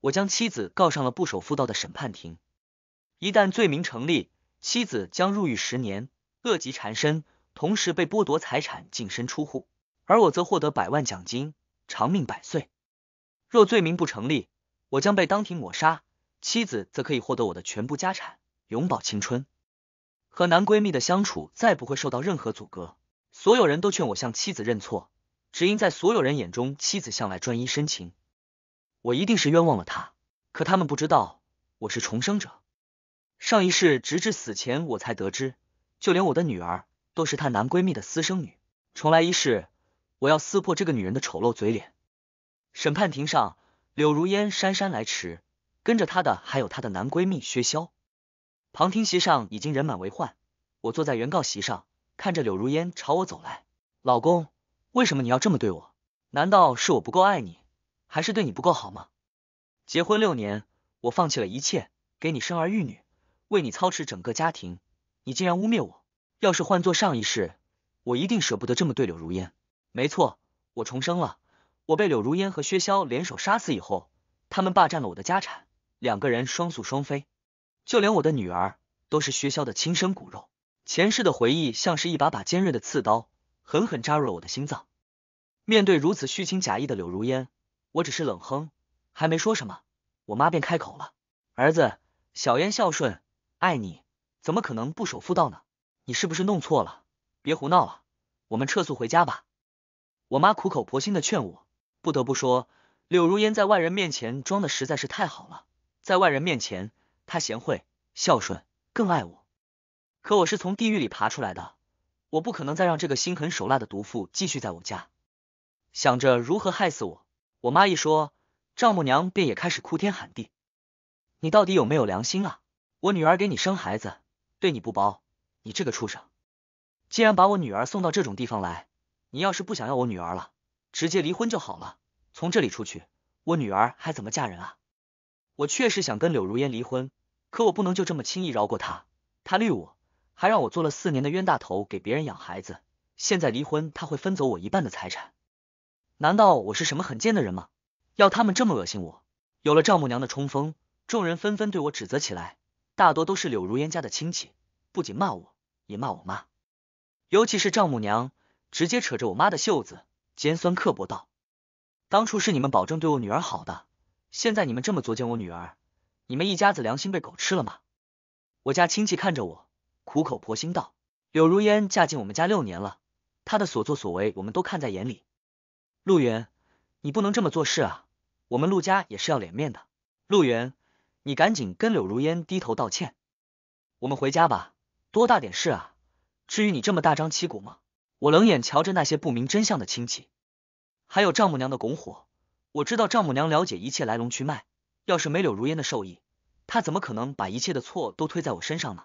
我将妻子告上了不守妇道的审判庭，一旦罪名成立，妻子将入狱十年，恶疾缠身，同时被剥夺财产，净身出户；而我则获得百万奖金，长命百岁。若罪名不成立，我将被当庭抹杀，妻子则可以获得我的全部家产，永葆青春。和男闺蜜的相处再不会受到任何阻隔。所有人都劝我向妻子认错，只因在所有人眼中，妻子向来专一深情。我一定是冤枉了她，可他们不知道我是重生者，上一世直至死前我才得知，就连我的女儿都是她男闺蜜的私生女。重来一世，我要撕破这个女人的丑陋嘴脸。审判庭上，柳如烟姗姗来迟，跟着她的还有她的男闺蜜薛潇。旁听席上已经人满为患，我坐在原告席上，看着柳如烟朝我走来。老公，为什么你要这么对我？难道是我不够爱你？还是对你不够好吗？结婚六年，我放弃了一切，给你生儿育女，为你操持整个家庭，你竟然污蔑我！要是换做上一世，我一定舍不得这么对柳如烟。没错，我重生了。我被柳如烟和薛潇联手杀死以后，他们霸占了我的家产，两个人双宿双飞，就连我的女儿都是薛潇的亲生骨肉。前世的回忆像是一把把尖锐的刺刀，狠狠扎入了我的心脏。面对如此虚情假意的柳如烟。我只是冷哼，还没说什么，我妈便开口了：“儿子，小燕孝顺，爱你，怎么可能不守妇道呢？你是不是弄错了？别胡闹了，我们撤诉回家吧。”我妈苦口婆心的劝我。不得不说，柳如烟在外人面前装的实在是太好了，在外人面前，她贤惠、孝顺，更爱我。可我是从地狱里爬出来的，我不可能再让这个心狠手辣的毒妇继续在我家想着如何害死我。我妈一说，丈母娘便也开始哭天喊地。你到底有没有良心啊？我女儿给你生孩子，对你不薄，你这个畜生，竟然把我女儿送到这种地方来！你要是不想要我女儿了，直接离婚就好了。从这里出去，我女儿还怎么嫁人啊？我确实想跟柳如烟离婚，可我不能就这么轻易饶过她。她绿我，还让我做了四年的冤大头，给别人养孩子。现在离婚，她会分走我一半的财产。难道我是什么很贱的人吗？要他们这么恶心我？有了丈母娘的冲锋，众人纷纷对我指责起来，大多都是柳如烟家的亲戚，不仅骂我，也骂我妈。尤其是丈母娘，直接扯着我妈的袖子，尖酸刻薄道：“当初是你们保证对我女儿好的，现在你们这么作践我女儿，你们一家子良心被狗吃了吗？”我家亲戚看着我，苦口婆心道：“柳如烟嫁进我们家六年了，她的所作所为我们都看在眼里。”陆源，你不能这么做事啊！我们陆家也是要脸面的。陆源，你赶紧跟柳如烟低头道歉，我们回家吧。多大点事啊？至于你这么大张旗鼓吗？我冷眼瞧着那些不明真相的亲戚，还有丈母娘的拱火。我知道丈母娘了解一切来龙去脉，要是没柳如烟的授意，她怎么可能把一切的错都推在我身上呢？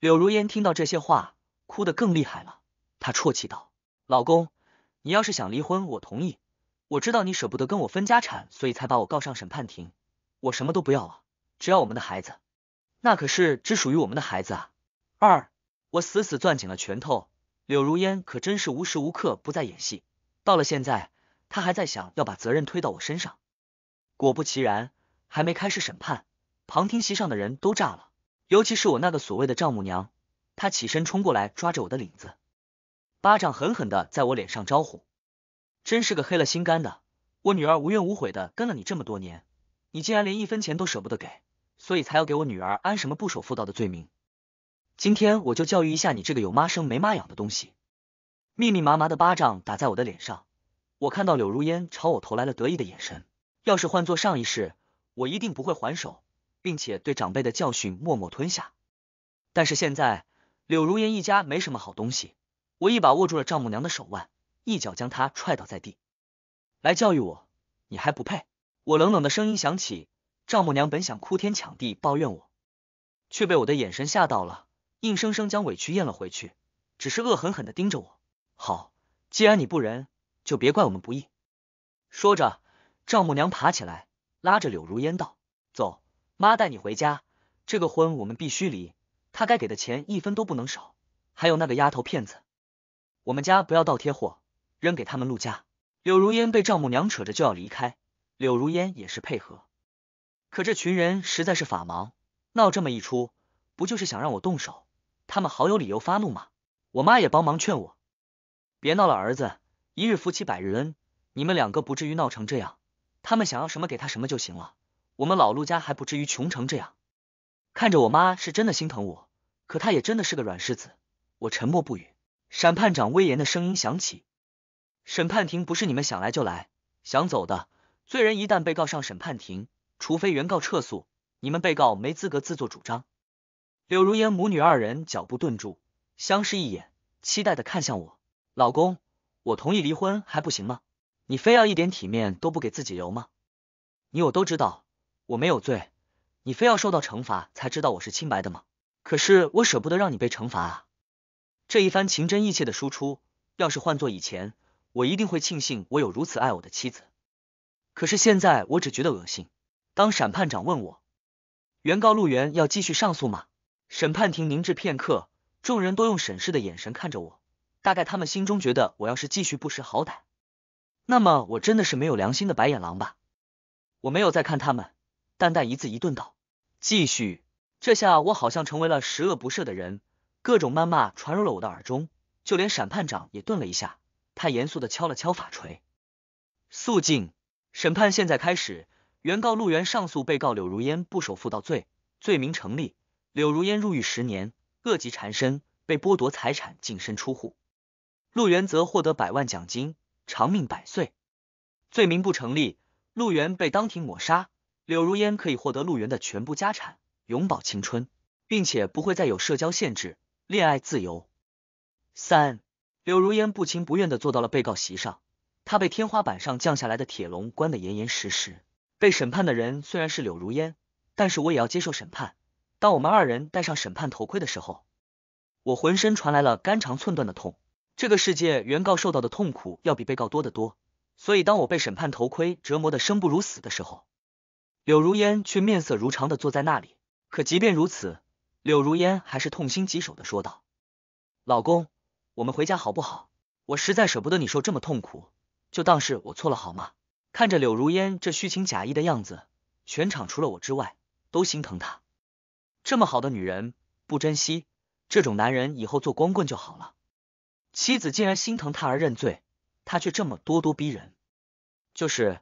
柳如烟听到这些话，哭得更厉害了。她啜泣道：“老公。”你要是想离婚，我同意。我知道你舍不得跟我分家产，所以才把我告上审判庭。我什么都不要啊，只要我们的孩子，那可是只属于我们的孩子啊！二，我死死攥紧了拳头。柳如烟可真是无时无刻不在演戏，到了现在，她还在想要把责任推到我身上。果不其然，还没开始审判，旁听席上的人都炸了，尤其是我那个所谓的丈母娘，她起身冲过来，抓着我的领子。巴掌狠狠的在我脸上招呼，真是个黑了心肝的！我女儿无怨无悔的跟了你这么多年，你竟然连一分钱都舍不得给，所以才要给我女儿安什么不守妇道的罪名。今天我就教育一下你这个有妈生没妈养的东西！密密麻麻的巴掌打在我的脸上，我看到柳如烟朝我投来了得意的眼神。要是换做上一世，我一定不会还手，并且对长辈的教训默默吞下。但是现在，柳如烟一家没什么好东西。我一把握住了丈母娘的手腕，一脚将她踹倒在地。来教育我，你还不配！我冷冷的声音响起。丈母娘本想哭天抢地抱怨我，却被我的眼神吓到了，硬生生将委屈咽了回去，只是恶狠狠的盯着我。好，既然你不仁，就别怪我们不义。说着，丈母娘爬起来，拉着柳如烟道：“走，妈带你回家。这个婚我们必须离，她该给的钱一分都不能少。还有那个丫头片子。”我们家不要倒贴货，扔给他们陆家。柳如烟被丈母娘扯着就要离开，柳如烟也是配合。可这群人实在是法盲，闹这么一出，不就是想让我动手？他们好有理由发怒吗？我妈也帮忙劝我，别闹了，儿子，一日夫妻百日恩，你们两个不至于闹成这样。他们想要什么给他什么就行了，我们老陆家还不至于穷成这样。看着我妈是真的心疼我，可她也真的是个软柿子。我沉默不语。审判长威严的声音响起，审判庭不是你们想来就来、想走的。罪人一旦被告上审判庭，除非原告撤诉，你们被告没资格自作主张。柳如烟母女二人脚步顿住，相视一眼，期待的看向我：“老公，我同意离婚还不行吗？你非要一点体面都不给自己留吗？你我都知道我没有罪，你非要受到惩罚才知道我是清白的吗？可是我舍不得让你被惩罚啊。”这一番情真意切的输出，要是换做以前，我一定会庆幸我有如此爱我的妻子。可是现在，我只觉得恶心。当审判长问我，原告陆源要继续上诉吗？审判庭凝滞片刻，众人都用审视的眼神看着我，大概他们心中觉得，我要是继续不识好歹，那么我真的是没有良心的白眼狼吧？我没有再看他们，淡淡一字一顿道：“继续。”这下我好像成为了十恶不赦的人。各种谩骂传入了我的耳中，就连审判长也顿了一下，他严肃的敲了敲法锤，肃静，审判现在开始。原告陆源上诉被告柳如烟不守妇道罪，罪名成立，柳如烟入狱十年，恶疾缠身，被剥夺财产，净身出户。陆源则获得百万奖金，长命百岁。罪名不成立，陆源被当庭抹杀，柳如烟可以获得陆源的全部家产，永葆青春，并且不会再有社交限制。恋爱自由。三柳如烟不情不愿的坐到了被告席上，她被天花板上降下来的铁笼关得严严实实。被审判的人虽然是柳如烟，但是我也要接受审判。当我们二人戴上审判头盔的时候，我浑身传来了肝肠寸断的痛。这个世界，原告受到的痛苦要比被告多得多。所以，当我被审判头盔折磨的生不如死的时候，柳如烟却面色如常的坐在那里。可即便如此。柳如烟还是痛心疾首的说道：“老公，我们回家好不好？我实在舍不得你受这么痛苦，就当是我错了好吗？”看着柳如烟这虚情假意的样子，全场除了我之外都心疼她。这么好的女人不珍惜，这种男人以后做光棍就好了。妻子竟然心疼他而认罪，他却这么咄咄逼人。就是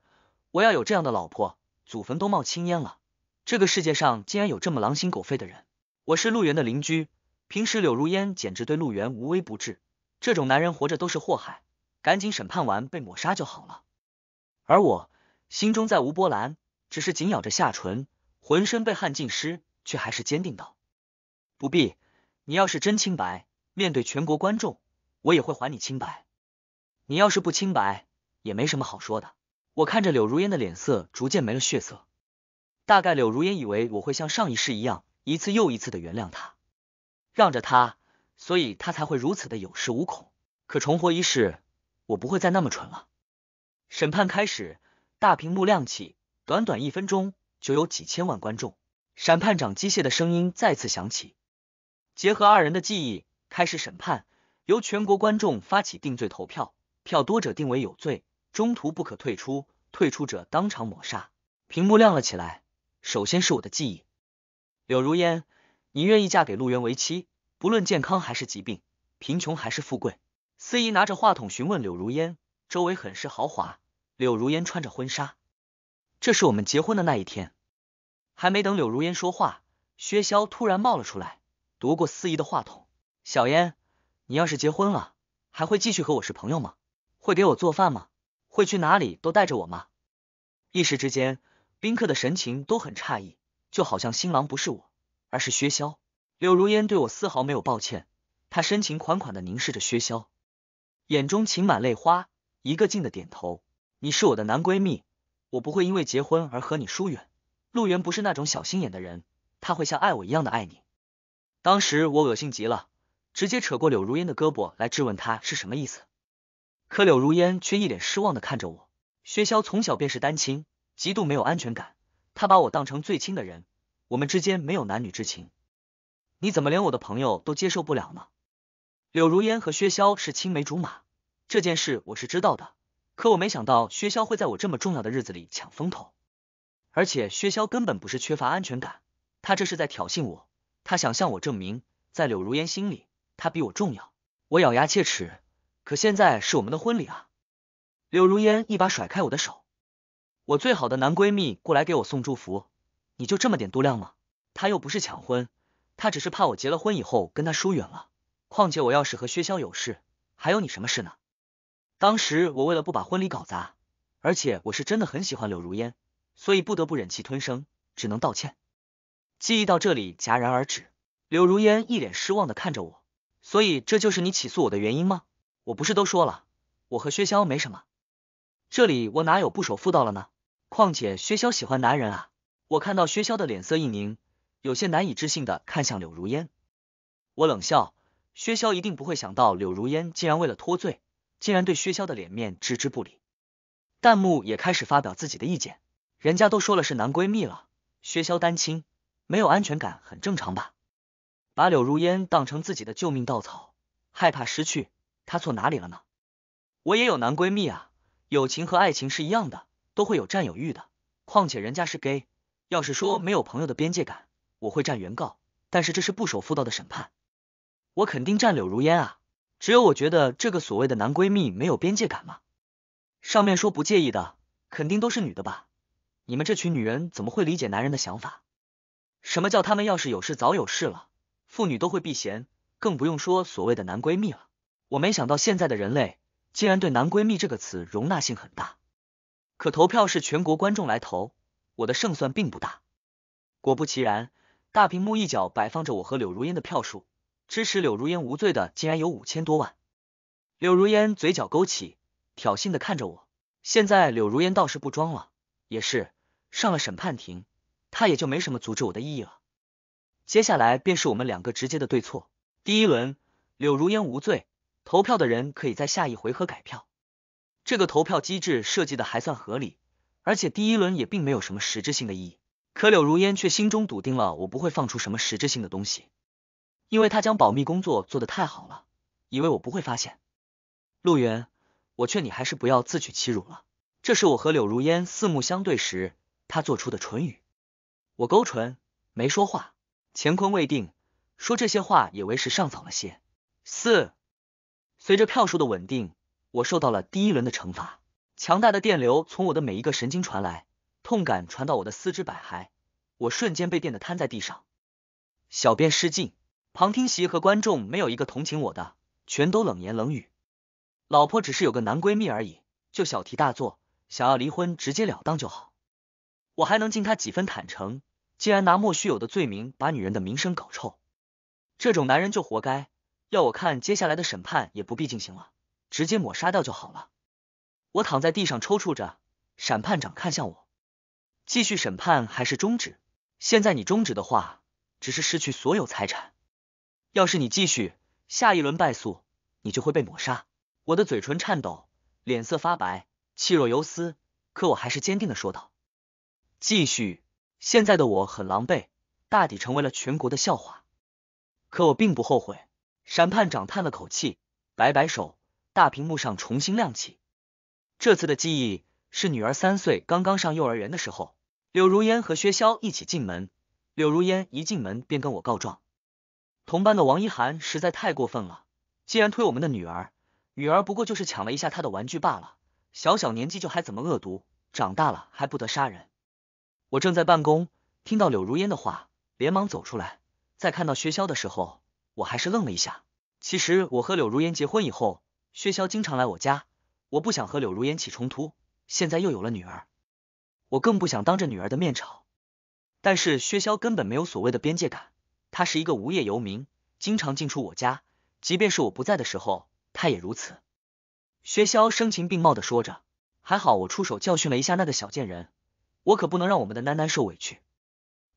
我要有这样的老婆，祖坟都冒青烟了。这个世界上竟然有这么狼心狗肺的人！我是陆源的邻居，平时柳如烟简直对陆源无微不至，这种男人活着都是祸害，赶紧审判完被抹杀就好了。而我心中再无波澜，只是紧咬着下唇，浑身被汗浸湿，却还是坚定道：“不必，你要是真清白，面对全国观众，我也会还你清白；你要是不清白，也没什么好说的。”我看着柳如烟的脸色逐渐没了血色，大概柳如烟以为我会像上一世一样。一次又一次的原谅他，让着他，所以他才会如此的有恃无恐。可重活一世，我不会再那么蠢了。审判开始，大屏幕亮起，短短一分钟就有几千万观众。审判长机械的声音再次响起，结合二人的记忆开始审判，由全国观众发起定罪投票，票多者定为有罪，中途不可退出，退出者当场抹杀。屏幕亮了起来，首先是我的记忆。柳如烟，你愿意嫁给陆源为妻？不论健康还是疾病，贫穷还是富贵。司仪拿着话筒询问柳如烟，周围很是豪华，柳如烟穿着婚纱，这是我们结婚的那一天。还没等柳如烟说话，薛潇突然冒了出来，夺过司仪的话筒。小烟，你要是结婚了，还会继续和我是朋友吗？会给我做饭吗？会去哪里都带着我吗？一时之间，宾客的神情都很诧异。就好像新郎不是我，而是薛潇。柳如烟对我丝毫没有抱歉，她深情款款的凝视着薛潇，眼中噙满泪花，一个劲的点头。你是我的男闺蜜，我不会因为结婚而和你疏远。陆源不是那种小心眼的人，他会像爱我一样的爱你。当时我恶心极了，直接扯过柳如烟的胳膊来质问她是什么意思。可柳如烟却一脸失望的看着我。薛潇从小便是单亲，极度没有安全感。他把我当成最亲的人，我们之间没有男女之情，你怎么连我的朋友都接受不了呢？柳如烟和薛潇是青梅竹马，这件事我是知道的，可我没想到薛潇会在我这么重要的日子里抢风头，而且薛潇根本不是缺乏安全感，他这是在挑衅我，他想向我证明，在柳如烟心里，他比我重要。我咬牙切齿，可现在是我们的婚礼啊！柳如烟一把甩开我的手。我最好的男闺蜜过来给我送祝福，你就这么点度量吗？他又不是抢婚，他只是怕我结了婚以后跟他疏远了。况且我要是和薛潇有事，还有你什么事呢？当时我为了不把婚礼搞砸，而且我是真的很喜欢柳如烟，所以不得不忍气吞声，只能道歉。记忆到这里戛然而止。柳如烟一脸失望的看着我，所以这就是你起诉我的原因吗？我不是都说了，我和薛潇没什么。这里我哪有不守妇道了呢？况且薛潇喜欢男人啊！我看到薛潇的脸色一凝，有些难以置信的看向柳如烟。我冷笑，薛潇一定不会想到柳如烟竟然为了脱罪，竟然对薛潇的脸面置之不理。弹幕也开始发表自己的意见，人家都说了是男闺蜜了，薛潇单亲，没有安全感很正常吧？把柳如烟当成自己的救命稻草，害怕失去，她错哪里了呢？我也有男闺蜜啊，友情和爱情是一样的。都会有占有欲的，况且人家是 gay，要是说没有朋友的边界感，我会占原告，但是这是不守妇道的审判，我肯定占柳如烟啊，只有我觉得这个所谓的男闺蜜没有边界感吗？上面说不介意的，肯定都是女的吧？你们这群女人怎么会理解男人的想法？什么叫他们要是有事早有事了？妇女都会避嫌，更不用说所谓的男闺蜜了。我没想到现在的人类竟然对男闺蜜这个词容纳性很大。可投票是全国观众来投，我的胜算并不大。果不其然，大屏幕一角摆放着我和柳如烟的票数，支持柳如烟无罪的竟然有五千多万。柳如烟嘴角勾起，挑衅的看着我。现在柳如烟倒是不装了，也是上了审判庭，她也就没什么阻止我的意义了。接下来便是我们两个直接的对错。第一轮，柳如烟无罪，投票的人可以在下一回合改票。这个投票机制设计的还算合理，而且第一轮也并没有什么实质性的意义。可柳如烟却心中笃定了，我不会放出什么实质性的东西，因为他将保密工作做得太好了，以为我不会发现。陆源，我劝你还是不要自取其辱了。这是我和柳如烟四目相对时，他做出的唇语。我勾唇没说话，乾坤未定，说这些话也为时尚早了些。四，随着票数的稳定。我受到了第一轮的惩罚，强大的电流从我的每一个神经传来，痛感传到我的四肢百骸，我瞬间被电得瘫在地上。小便失禁。旁听席和观众没有一个同情我的，全都冷言冷语。老婆只是有个男闺蜜而已，就小题大做，想要离婚，直截了当就好。我还能敬他几分坦诚，竟然拿莫须有的罪名把女人的名声搞臭，这种男人就活该。要我看，接下来的审判也不必进行了。直接抹杀掉就好了。我躺在地上抽搐着，审判长看向我，继续审判还是终止？现在你终止的话，只是失去所有财产；要是你继续，下一轮败诉，你就会被抹杀。我的嘴唇颤抖，脸色发白，气若游丝，可我还是坚定的说道：“继续。”现在的我很狼狈，大抵成为了全国的笑话，可我并不后悔。审判长叹了口气，摆摆手。大屏幕上重新亮起，这次的记忆是女儿三岁，刚刚上幼儿园的时候，柳如烟和薛潇一起进门。柳如烟一进门便跟我告状，同班的王一涵实在太过分了，竟然推我们的女儿。女儿不过就是抢了一下他的玩具罢了，小小年纪就还怎么恶毒，长大了还不得杀人？我正在办公，听到柳如烟的话，连忙走出来。在看到薛潇的时候，我还是愣了一下。其实我和柳如烟结婚以后。薛潇经常来我家，我不想和柳如烟起冲突。现在又有了女儿，我更不想当着女儿的面吵。但是薛潇根本没有所谓的边界感，他是一个无业游民，经常进出我家，即便是我不在的时候，他也如此。薛潇声情并茂的说着，还好我出手教训了一下那个小贱人，我可不能让我们的囡囡受委屈。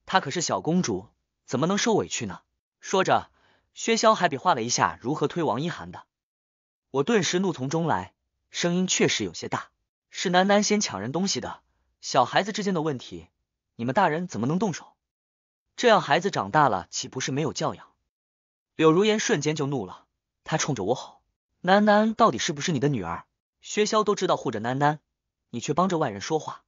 她可是小公主，怎么能受委屈呢？说着，薛潇还比划了一下如何推王一涵的。我顿时怒从中来，声音确实有些大。是楠楠先抢人东西的，小孩子之间的问题，你们大人怎么能动手？这样孩子长大了岂不是没有教养？柳如烟瞬间就怒了，她冲着我吼：“楠楠到底是不是你的女儿？”薛潇都知道护着楠楠，你却帮着外人说话。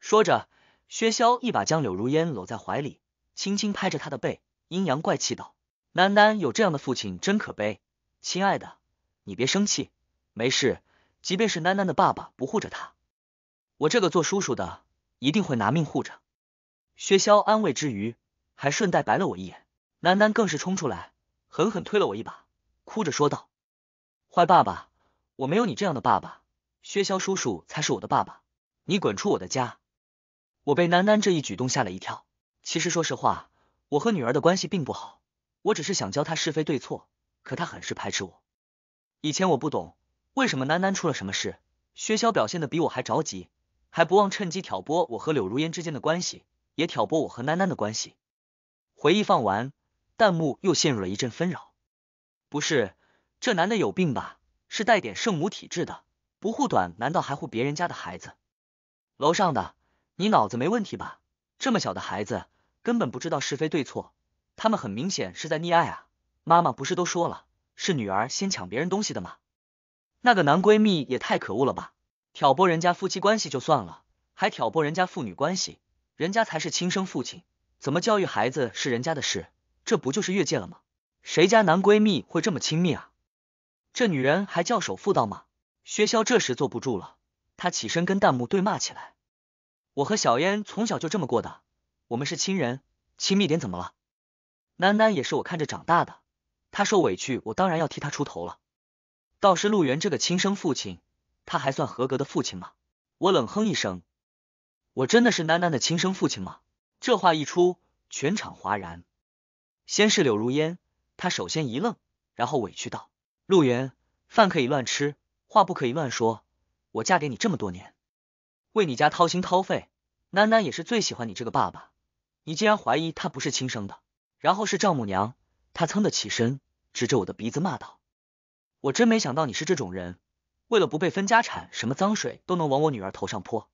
说着，薛潇一把将柳如烟搂在怀里，轻轻拍着她的背，阴阳怪气道：“楠楠有这样的父亲真可悲，亲爱的。”你别生气，没事。即便是囡囡的爸爸不护着她，我这个做叔叔的一定会拿命护着。薛潇安慰之余，还顺带白了我一眼。囡囡更是冲出来，狠狠推了我一把，哭着说道：“坏爸爸，我没有你这样的爸爸，薛潇叔叔才是我的爸爸，你滚出我的家！”我被囡囡这一举动吓了一跳。其实说实话，我和女儿的关系并不好，我只是想教她是非对错，可她很是排斥我。以前我不懂，为什么楠楠出了什么事，薛潇表现的比我还着急，还不忘趁机挑拨我和柳如烟之间的关系，也挑拨我和楠楠的关系。回忆放完，弹幕又陷入了一阵纷扰。不是，这男的有病吧？是带点圣母体质的，不护短，难道还护别人家的孩子？楼上的，你脑子没问题吧？这么小的孩子根本不知道是非对错，他们很明显是在溺爱啊！妈妈不是都说了。是女儿先抢别人东西的吗？那个男闺蜜也太可恶了吧！挑拨人家夫妻关系就算了，还挑拨人家父女关系，人家才是亲生父亲，怎么教育孩子是人家的事，这不就是越界了吗？谁家男闺蜜会这么亲密啊？这女人还叫守妇道吗？薛潇这时坐不住了，她起身跟弹幕对骂起来：“我和小燕从小就这么过的，我们是亲人，亲密点怎么了？楠楠也是我看着长大的。”他受委屈，我当然要替他出头了。倒是陆源这个亲生父亲，他还算合格的父亲吗？我冷哼一声：“我真的是楠楠的亲生父亲吗？”这话一出，全场哗然。先是柳如烟，她首先一愣，然后委屈道：“陆源，饭可以乱吃，话不可以乱说。我嫁给你这么多年，为你家掏心掏肺，楠楠也是最喜欢你这个爸爸。你竟然怀疑他不是亲生的，然后是丈母娘。”她噌的起身。指着我的鼻子骂道：“我真没想到你是这种人，为了不被分家产，什么脏水都能往我女儿头上泼。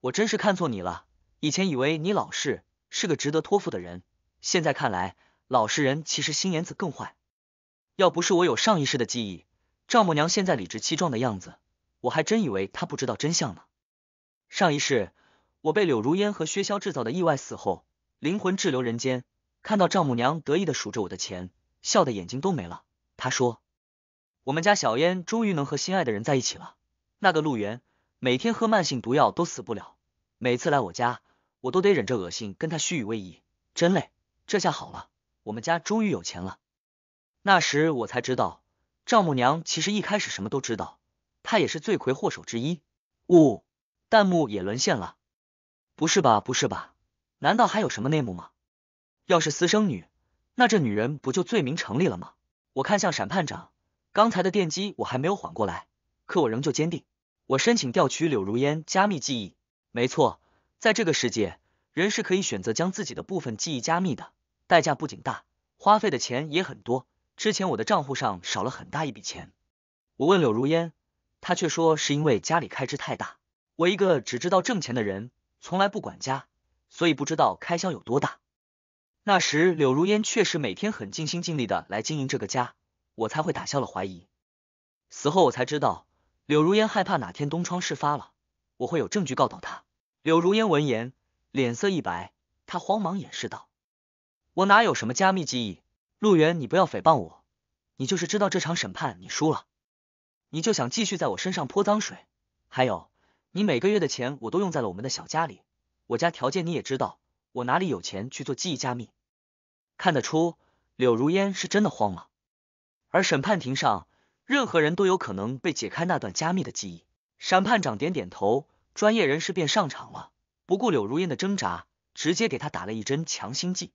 我真是看错你了，以前以为你老实是个值得托付的人，现在看来，老实人其实心眼子更坏。要不是我有上一世的记忆，丈母娘现在理直气壮的样子，我还真以为她不知道真相呢。上一世，我被柳如烟和薛霄制造的意外死后，灵魂滞留人间，看到丈母娘得意的数着我的钱。”笑的眼睛都没了。他说：“我们家小烟终于能和心爱的人在一起了。那个陆源每天喝慢性毒药都死不了，每次来我家，我都得忍着恶心跟他虚与委蛇，真累。这下好了，我们家终于有钱了。那时我才知道，丈母娘其实一开始什么都知道，她也是罪魁祸首之一。”呜，弹幕也沦陷了。不是吧？不是吧？难道还有什么内幕吗？要是私生女？那这女人不就罪名成立了吗？我看向审判长，刚才的电击我还没有缓过来，可我仍旧坚定。我申请调取柳如烟加密记忆。没错，在这个世界，人是可以选择将自己的部分记忆加密的，代价不仅大，花费的钱也很多。之前我的账户上少了很大一笔钱，我问柳如烟，她却说是因为家里开支太大。我一个只知道挣钱的人，从来不管家，所以不知道开销有多大。那时柳如烟确实每天很尽心尽力的来经营这个家，我才会打消了怀疑。死后我才知道，柳如烟害怕哪天东窗事发了，我会有证据告倒她。柳如烟闻言，脸色一白，她慌忙掩饰道：“我哪有什么加密记忆，陆源你不要诽谤我，你就是知道这场审判你输了，你就想继续在我身上泼脏水。还有，你每个月的钱我都用在了我们的小家里，我家条件你也知道。”我哪里有钱去做记忆加密？看得出，柳如烟是真的慌了。而审判庭上，任何人都有可能被解开那段加密的记忆。审判长点点头，专业人士便上场了，不顾柳如烟的挣扎，直接给他打了一针强心剂，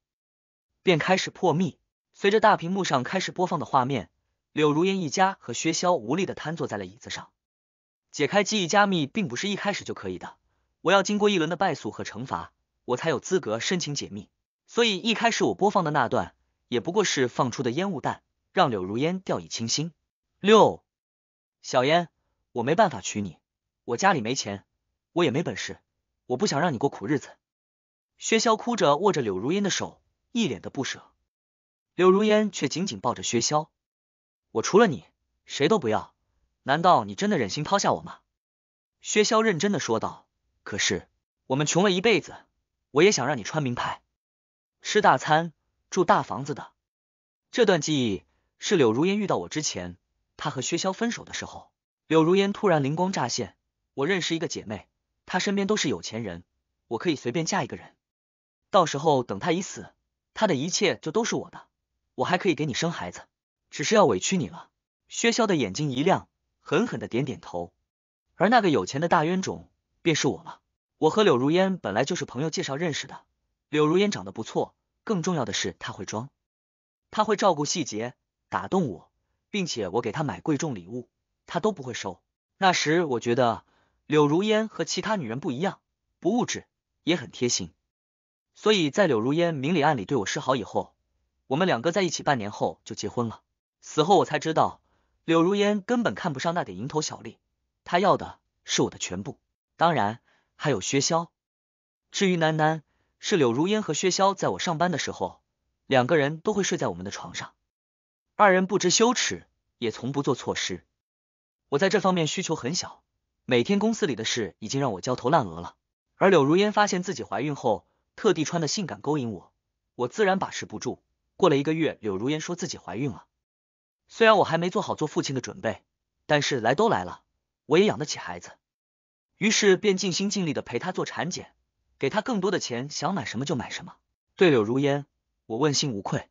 便开始破密。随着大屏幕上开始播放的画面，柳如烟一家和薛潇无力的瘫坐在了椅子上。解开记忆加密并不是一开始就可以的，我要经过一轮的败诉和惩罚。我才有资格申请解密，所以一开始我播放的那段也不过是放出的烟雾弹，让柳如烟掉以轻心。六小烟，我没办法娶你，我家里没钱，我也没本事，我不想让你过苦日子。薛潇哭着握着柳如烟的手，一脸的不舍。柳如烟却紧紧抱着薛潇，我除了你谁都不要，难道你真的忍心抛下我吗？薛潇认真的说道。可是我们穷了一辈子。我也想让你穿名牌，吃大餐，住大房子的。这段记忆是柳如烟遇到我之前，她和薛潇分手的时候。柳如烟突然灵光乍现，我认识一个姐妹，她身边都是有钱人，我可以随便嫁一个人。到时候等她已死，她的一切就都是我的，我还可以给你生孩子，只是要委屈你了。薛潇的眼睛一亮，狠狠的点点头。而那个有钱的大冤种便是我了。我和柳如烟本来就是朋友介绍认识的，柳如烟长得不错，更重要的是她会装，她会照顾细节，打动我，并且我给她买贵重礼物，她都不会收。那时我觉得柳如烟和其他女人不一样，不物质，也很贴心。所以在柳如烟明里暗里对我示好以后，我们两个在一起半年后就结婚了。死后我才知道，柳如烟根本看不上那点蝇头小利，她要的是我的全部。当然。还有薛潇，至于楠楠，是柳如烟和薛潇在我上班的时候，两个人都会睡在我们的床上。二人不知羞耻，也从不做错事。我在这方面需求很小，每天公司里的事已经让我焦头烂额了。而柳如烟发现自己怀孕后，特地穿的性感勾引我，我自然把持不住。过了一个月，柳如烟说自己怀孕了。虽然我还没做好做父亲的准备，但是来都来了，我也养得起孩子。于是便尽心尽力的陪他做产检，给他更多的钱，想买什么就买什么。对柳如烟，我问心无愧。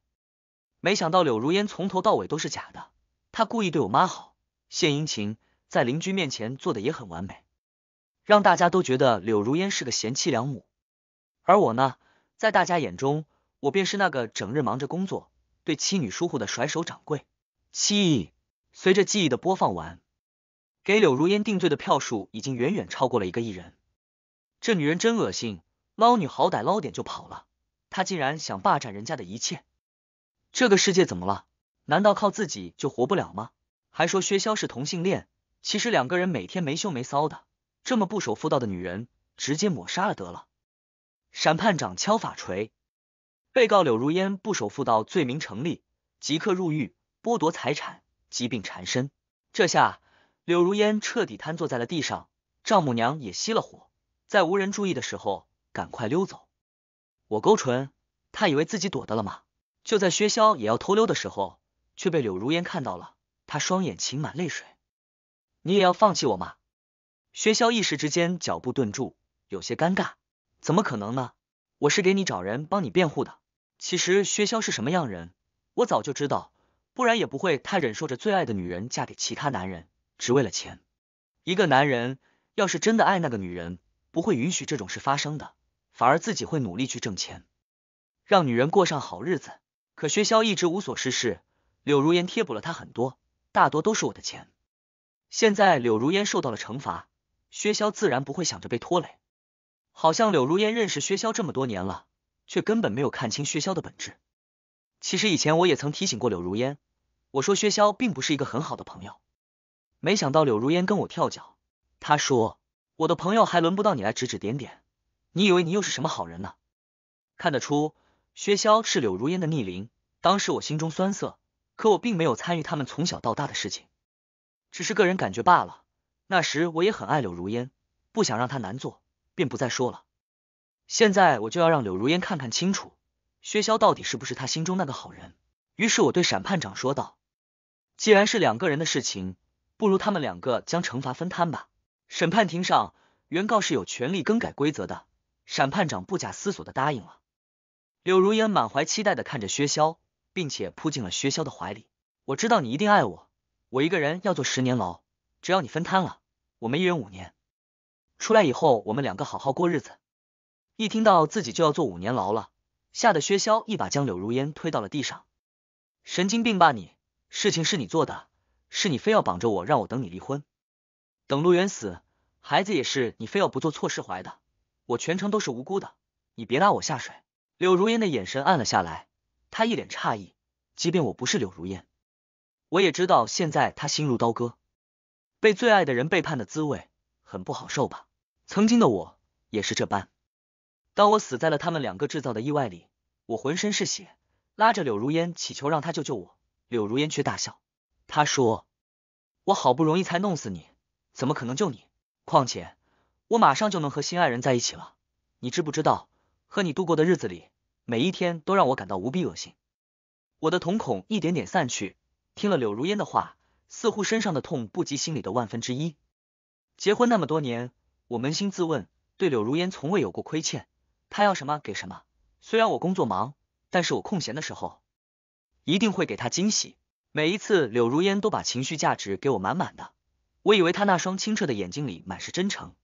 没想到柳如烟从头到尾都是假的，她故意对我妈好，献殷勤，在邻居面前做的也很完美，让大家都觉得柳如烟是个贤妻良母。而我呢，在大家眼中，我便是那个整日忙着工作，对妻女疏忽的甩手掌柜。记忆随着记忆的播放完。给柳如烟定罪的票数已经远远超过了一个亿人，这女人真恶心！捞女好歹捞点就跑了，她竟然想霸占人家的一切！这个世界怎么了？难道靠自己就活不了吗？还说薛潇是同性恋，其实两个人每天没羞没臊的，这么不守妇道的女人，直接抹杀了得了！审判长敲法锤，被告柳如烟不守妇道罪名成立，即刻入狱，剥夺财产，疾病缠身。这下。柳如烟彻底瘫坐在了地上，丈母娘也熄了火，在无人注意的时候，赶快溜走。我勾唇，他以为自己躲得了吗？就在薛潇也要偷溜的时候，却被柳如烟看到了。他双眼噙满泪水，你也要放弃我吗？薛潇一时之间脚步顿住，有些尴尬。怎么可能呢？我是给你找人帮你辩护的。其实薛潇是什么样人，我早就知道，不然也不会他忍受着最爱的女人嫁给其他男人。只为了钱，一个男人要是真的爱那个女人，不会允许这种事发生的，反而自己会努力去挣钱，让女人过上好日子。可薛潇一直无所事事，柳如烟贴补了他很多，大多都是我的钱。现在柳如烟受到了惩罚，薛潇自然不会想着被拖累。好像柳如烟认识薛潇这么多年了，却根本没有看清薛潇的本质。其实以前我也曾提醒过柳如烟，我说薛潇并不是一个很好的朋友。没想到柳如烟跟我跳脚，她说我的朋友还轮不到你来指指点点，你以为你又是什么好人呢？看得出薛潇是柳如烟的逆鳞，当时我心中酸涩，可我并没有参与他们从小到大的事情，只是个人感觉罢了。那时我也很爱柳如烟，不想让她难做，便不再说了。现在我就要让柳如烟看看清楚，薛潇到底是不是她心中那个好人。于是我对审判长说道：“既然是两个人的事情。”不如他们两个将惩罚分摊吧。审判庭上，原告是有权利更改规则的。审判长不假思索的答应了。柳如烟满怀期待的看着薛潇，并且扑进了薛潇的怀里。我知道你一定爱我，我一个人要做十年牢，只要你分摊了，我们一人五年。出来以后，我们两个好好过日子。一听到自己就要坐五年牢了，吓得薛潇一把将柳如烟推到了地上。神经病吧你！事情是你做的。是你非要绑着我，让我等你离婚，等陆远死，孩子也是你非要不做错事怀的，我全程都是无辜的，你别拉我下水。柳如烟的眼神暗了下来，她一脸诧异，即便我不是柳如烟，我也知道现在她心如刀割，被最爱的人背叛的滋味很不好受吧？曾经的我也是这般，当我死在了他们两个制造的意外里，我浑身是血，拉着柳如烟祈求让他救救我，柳如烟却大笑。他说：“我好不容易才弄死你，怎么可能救你？况且我马上就能和心爱人在一起了。你知不知道，和你度过的日子里，每一天都让我感到无比恶心。”我的瞳孔一点点散去，听了柳如烟的话，似乎身上的痛不及心里的万分之一。结婚那么多年，我扪心自问，对柳如烟从未有过亏欠，她要什么给什么。虽然我工作忙，但是我空闲的时候一定会给她惊喜。每一次柳如烟都把情绪价值给我满满的，我以为他那双清澈的眼睛里满是真诚，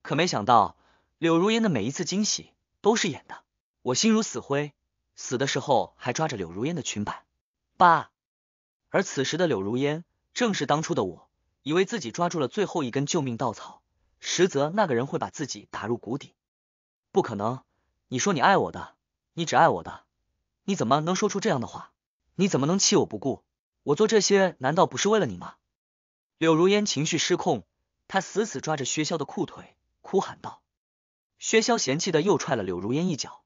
可没想到柳如烟的每一次惊喜都是演的，我心如死灰，死的时候还抓着柳如烟的裙摆。爸，而此时的柳如烟正是当初的我，以为自己抓住了最后一根救命稻草，实则那个人会把自己打入谷底。不可能！你说你爱我的，你只爱我的，你怎么能说出这样的话？你怎么能弃我不顾？我做这些难道不是为了你吗？柳如烟情绪失控，她死死抓着薛潇的裤腿，哭喊道：“薛潇嫌弃的又踹了柳如烟一脚，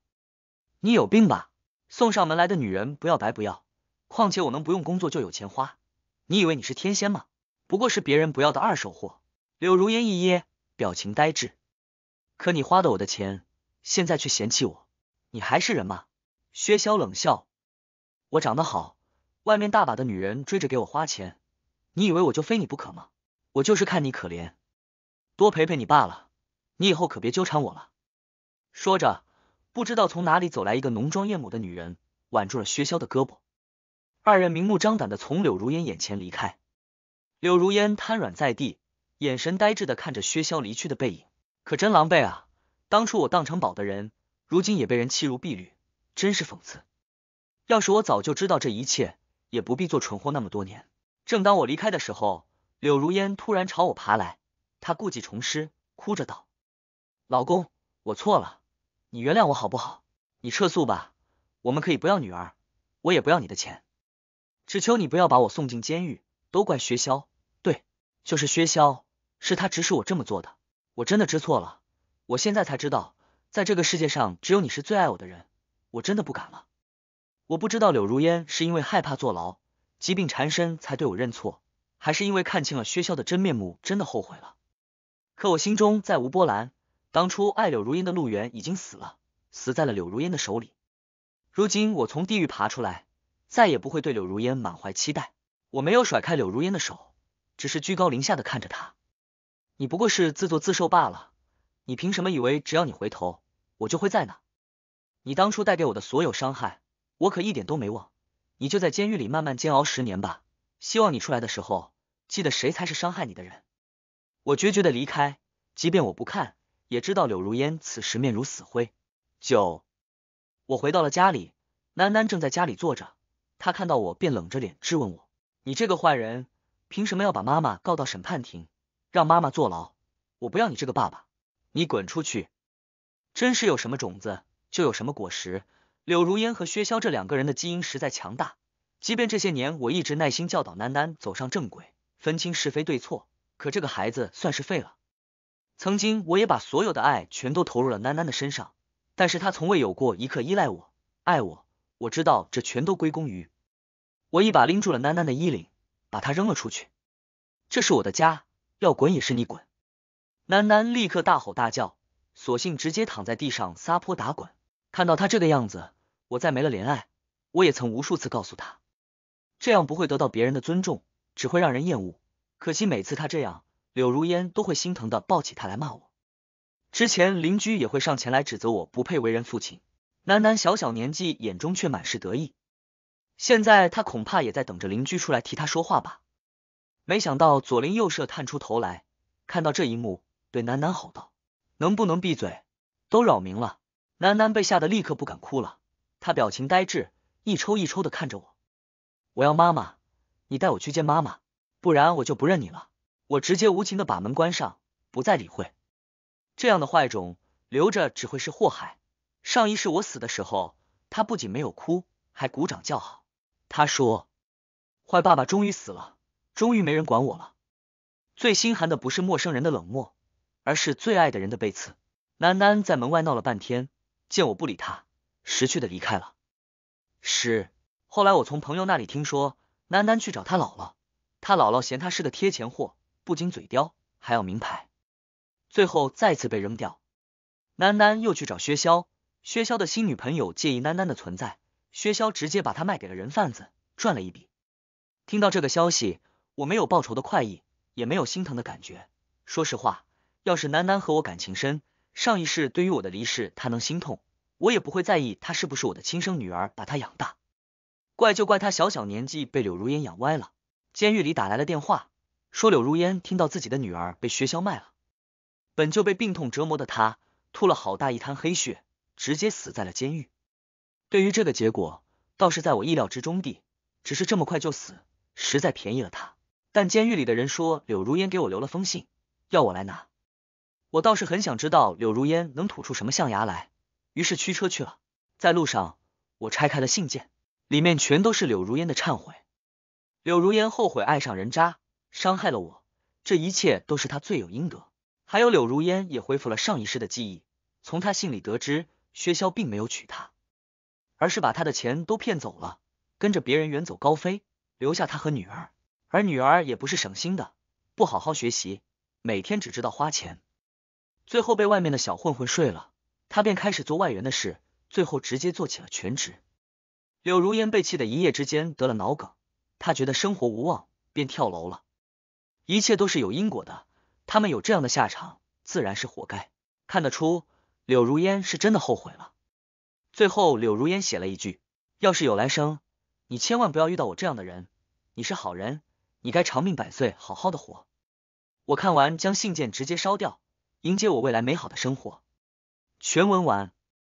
你有病吧？送上门来的女人不要白不要，况且我能不用工作就有钱花，你以为你是天仙吗？不过是别人不要的二手货。”柳如烟一噎，表情呆滞。可你花的我的钱，现在却嫌弃我，你还是人吗？薛潇冷笑：“我长得好。”外面大把的女人追着给我花钱，你以为我就非你不可吗？我就是看你可怜，多陪陪你罢了。你以后可别纠缠我了。说着，不知道从哪里走来一个浓妆艳抹的女人，挽住了薛潇的胳膊，二人明目张胆的从柳如烟眼前离开。柳如烟瘫软在地，眼神呆滞的看着薛潇离去的背影，可真狼狈啊！当初我当成宝的人，如今也被人弃如敝履，真是讽刺。要是我早就知道这一切。也不必做蠢货那么多年。正当我离开的时候，柳如烟突然朝我爬来，她故技重施，哭着道：“老公，我错了，你原谅我好不好？你撤诉吧，我们可以不要女儿，我也不要你的钱，只求你不要把我送进监狱。都怪薛潇，对，就是薛潇，是他指使我这么做的。我真的知错了，我现在才知道，在这个世界上，只有你是最爱我的人。我真的不敢了。”我不知道柳如烟是因为害怕坐牢、疾病缠身才对我认错，还是因为看清了薛潇的真面目，真的后悔了。可我心中再无波澜。当初爱柳如烟的陆源已经死了，死在了柳如烟的手里。如今我从地狱爬出来，再也不会对柳如烟满怀期待。我没有甩开柳如烟的手，只是居高临下的看着他。你不过是自作自受罢了。你凭什么以为只要你回头，我就会在那？你当初带给我的所有伤害。我可一点都没忘，你就在监狱里慢慢煎熬十年吧。希望你出来的时候，记得谁才是伤害你的人。我决绝的离开，即便我不看，也知道柳如烟此时面如死灰。九，我回到了家里，楠楠正在家里坐着，她看到我便冷着脸质问我：“你这个坏人，凭什么要把妈妈告到审判庭，让妈妈坐牢？我不要你这个爸爸，你滚出去！真是有什么种子，就有什么果实。”柳如烟和薛潇这两个人的基因实在强大，即便这些年我一直耐心教导楠楠走上正轨，分清是非对错，可这个孩子算是废了。曾经我也把所有的爱全都投入了楠楠的身上，但是他从未有过一刻依赖我、爱我。我知道这全都归功于我一把拎住了楠楠的衣领，把他扔了出去。这是我的家，要滚也是你滚。楠楠立刻大吼大叫，索性直接躺在地上撒泼打滚。看到他这个样子，我再没了怜爱。我也曾无数次告诉他，这样不会得到别人的尊重，只会让人厌恶。可惜每次他这样，柳如烟都会心疼的抱起他来骂我。之前邻居也会上前来指责我不配为人父亲。楠楠小小年纪，眼中却满是得意。现在他恐怕也在等着邻居出来替他说话吧。没想到左邻右舍探出头来，看到这一幕，对楠楠吼道：“能不能闭嘴？都扰民了！”楠楠被吓得立刻不敢哭了，她表情呆滞，一抽一抽的看着我。我要妈妈，你带我去见妈妈，不然我就不认你了。我直接无情的把门关上，不再理会。这样的坏种留着只会是祸害。上一世我死的时候，他不仅没有哭，还鼓掌叫好。他说：“坏爸爸终于死了，终于没人管我了。”最心寒的不是陌生人的冷漠，而是最爱的人的背刺。楠楠在门外闹了半天。见我不理他，识趣的离开了。是，后来我从朋友那里听说，楠楠去找他姥姥，他姥姥嫌他是个贴钱货，不仅嘴刁，还要名牌，最后再次被扔掉。楠楠又去找薛潇，薛潇的新女朋友介意楠楠的存在，薛潇直接把她卖给了人贩子，赚了一笔。听到这个消息，我没有报仇的快意，也没有心疼的感觉。说实话，要是楠楠和我感情深。上一世对于我的离世，他能心痛，我也不会在意他是不是我的亲生女儿，把她养大。怪就怪他小小年纪被柳如烟养歪了。监狱里打来了电话，说柳如烟听到自己的女儿被薛霄卖了，本就被病痛折磨的他，吐了好大一滩黑血，直接死在了监狱。对于这个结果，倒是在我意料之中地，只是这么快就死，实在便宜了他。但监狱里的人说，柳如烟给我留了封信，要我来拿。我倒是很想知道柳如烟能吐出什么象牙来，于是驱车去了。在路上，我拆开了信件，里面全都是柳如烟的忏悔。柳如烟后悔爱上人渣，伤害了我，这一切都是她罪有应得。还有，柳如烟也恢复了上一世的记忆。从她信里得知，薛潇并没有娶她，而是把她的钱都骗走了，跟着别人远走高飞，留下她和女儿。而女儿也不是省心的，不好好学习，每天只知道花钱。最后被外面的小混混睡了，他便开始做外援的事，最后直接做起了全职。柳如烟被气得一夜之间得了脑梗，他觉得生活无望，便跳楼了。一切都是有因果的，他们有这样的下场，自然是活该。看得出，柳如烟是真的后悔了。最后，柳如烟写了一句：“要是有来生，你千万不要遇到我这样的人。你是好人，你该长命百岁，好好的活。”我看完，将信件直接烧掉。迎接我未来美好的生活。全文完。